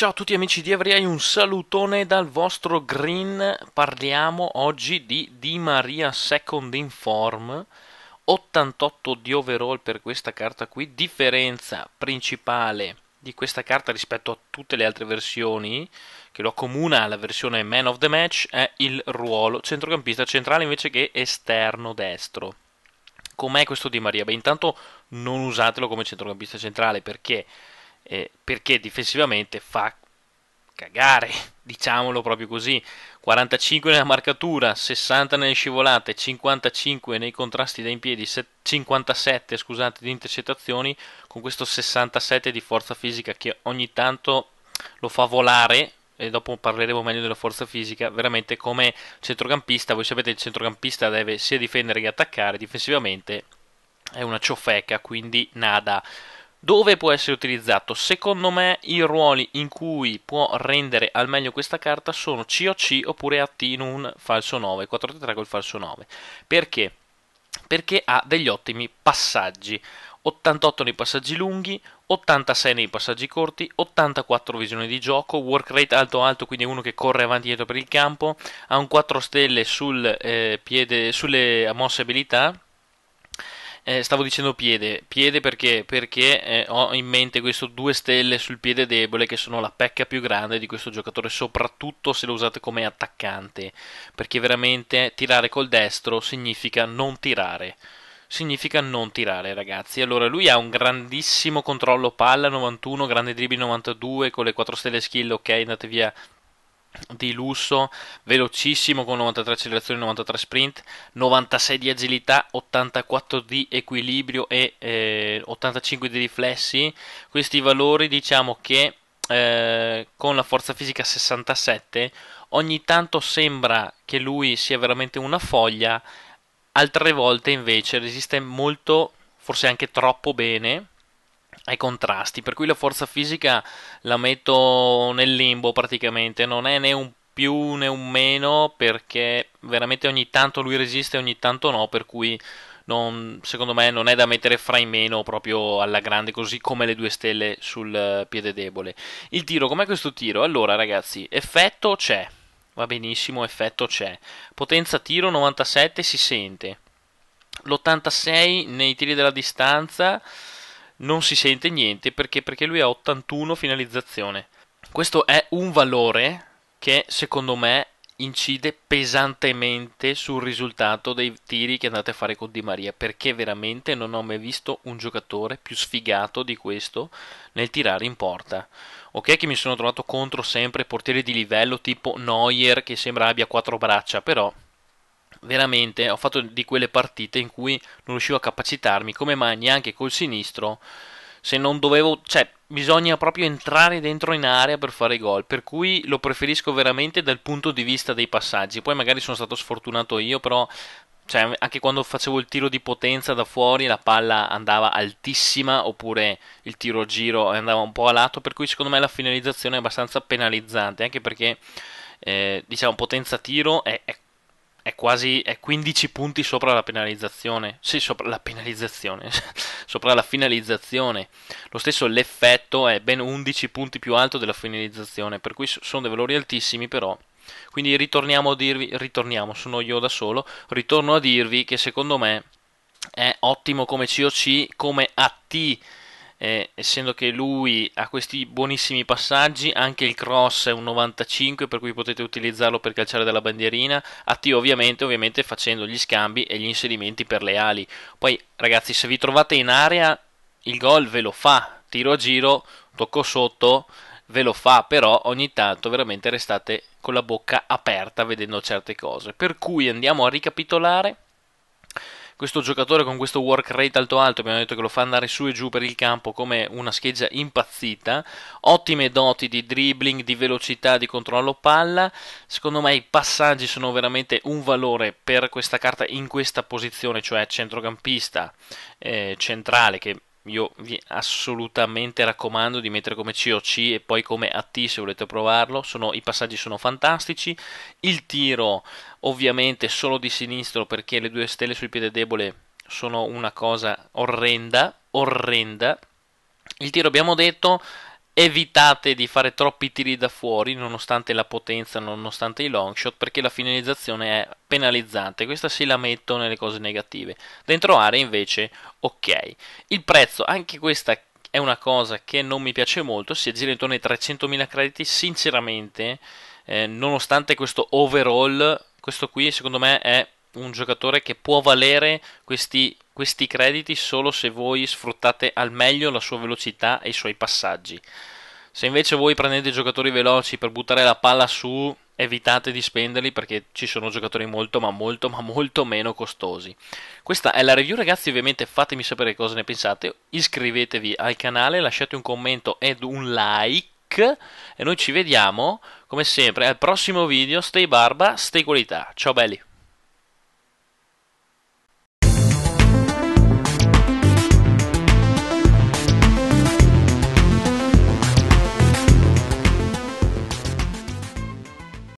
Ciao a tutti amici di Avrei un salutone dal vostro Green. Parliamo oggi di Di Maria Second in Form. 88 di overall per questa carta qui, differenza principale di questa carta rispetto a tutte le altre versioni che lo accomuna alla versione man of the match è il ruolo centrocampista centrale invece che esterno destro. Com'è questo Di Maria? Beh, intanto non usatelo come centrocampista centrale perché eh, perché difensivamente fa cagare, diciamolo proprio così. 45 nella marcatura, 60 nelle scivolate, 55 nei contrasti da in piedi, 57 scusate, di intercettazioni, con questo 67 di forza fisica che ogni tanto lo fa volare e dopo parleremo meglio della forza fisica, veramente come centrocampista, voi sapete il centrocampista deve sia difendere che attaccare, difensivamente è una ciofeca, quindi nada. Dove può essere utilizzato? Secondo me i ruoli in cui può rendere al meglio questa carta sono COC oppure AT in un falso 9, 4-3 col falso 9. Perché? Perché ha degli ottimi passaggi. 88 nei passaggi lunghi, 86 nei passaggi corti, 84 visione di gioco, work rate alto alto, quindi uno che corre avanti e dietro per il campo, ha un 4 stelle sul, eh, piede, sulle mosse abilità, eh, stavo dicendo piede, piede perché? Perché eh, ho in mente questo due stelle sul piede debole che sono la pecca più grande di questo giocatore, soprattutto se lo usate come attaccante, perché veramente tirare col destro significa non tirare. Significa non tirare, ragazzi. Allora, lui ha un grandissimo controllo palla 91, grande dribbling 92 con le 4 stelle skill, ok, andate via di lusso, velocissimo con 93 accelerazioni, 93 sprint, 96 di agilità, 84 di equilibrio e eh, 85 di riflessi. Questi valori diciamo che eh, con la forza fisica 67 ogni tanto sembra che lui sia veramente una foglia, altre volte invece resiste molto, forse anche troppo bene ai contrasti, per cui la forza fisica la metto nel limbo praticamente, non è né un più né un meno perché veramente ogni tanto lui resiste ogni tanto no, per cui non, secondo me non è da mettere fra in meno proprio alla grande così come le due stelle sul piede debole. Il tiro, com'è questo tiro? Allora ragazzi, effetto c'è, va benissimo, effetto c'è. Potenza tiro 97 si sente. L'86 nei tiri della distanza non si sente niente perché, perché lui ha 81 finalizzazione. Questo è un valore che secondo me incide pesantemente sul risultato dei tiri che andate a fare con Di Maria perché veramente non ho mai visto un giocatore più sfigato di questo nel tirare in porta ok che mi sono trovato contro sempre portieri di livello tipo Neuer che sembra abbia quattro braccia però veramente ho fatto di quelle partite in cui non riuscivo a capacitarmi come mai neanche col sinistro se non dovevo cioè bisogna proprio entrare dentro in area per fare gol per cui lo preferisco veramente dal punto di vista dei passaggi poi magari sono stato sfortunato io però cioè, anche quando facevo il tiro di potenza da fuori la palla andava altissima oppure il tiro giro andava un po' a lato per cui secondo me la finalizzazione è abbastanza penalizzante anche perché eh, diciamo potenza tiro è, è è quasi è 15 punti sopra la penalizzazione. Sì, sopra la penalizzazione, sopra la finalizzazione. Lo stesso l'effetto è ben 11 punti più alto della finalizzazione, per cui sono dei valori altissimi però. Quindi ritorniamo a dirvi, ritorniamo, sono io da solo, ritorno a dirvi che secondo me è ottimo come COC, come AT eh, essendo che lui ha questi buonissimi passaggi, anche il cross è un 95 per cui potete utilizzarlo per calciare dalla bandierina, attivo ovviamente, ovviamente facendo gli scambi e gli inserimenti per le ali. Poi ragazzi se vi trovate in area il gol ve lo fa, tiro a giro, tocco sotto, ve lo fa, però ogni tanto veramente restate con la bocca aperta vedendo certe cose. Per cui andiamo a ricapitolare questo giocatore con questo work rate alto alto, abbiamo detto che lo fa andare su e giù per il campo come una scheggia impazzita, ottime doti di dribbling, di velocità, di controllo palla, secondo me i passaggi sono veramente un valore per questa carta in questa posizione, cioè centrocampista eh, centrale che io vi assolutamente raccomando di mettere come COC e poi come AT se volete provarlo, sono, i passaggi sono fantastici, il tiro ovviamente solo di sinistro perché le due stelle sul piede debole sono una cosa orrenda, orrenda, il tiro abbiamo detto, evitate di fare troppi tiri da fuori nonostante la potenza, nonostante i long shot, perché la finalizzazione è penalizzante. Questa si la metto nelle cose negative. Dentro area invece ok. Il prezzo, anche questa è una cosa che non mi piace molto, si aggira intorno ai 300.000 crediti, sinceramente, eh, nonostante questo overall, questo qui secondo me è un giocatore che può valere questi questi crediti solo se voi sfruttate al meglio la sua velocità e i suoi passaggi. Se invece voi prendete giocatori veloci per buttare la palla su, evitate di spenderli perché ci sono giocatori molto ma molto ma molto meno costosi. Questa è la review ragazzi, ovviamente fatemi sapere cosa ne pensate, iscrivetevi al canale, lasciate un commento ed un like e noi ci vediamo come sempre al prossimo video, stay barba, stay qualità, ciao belli!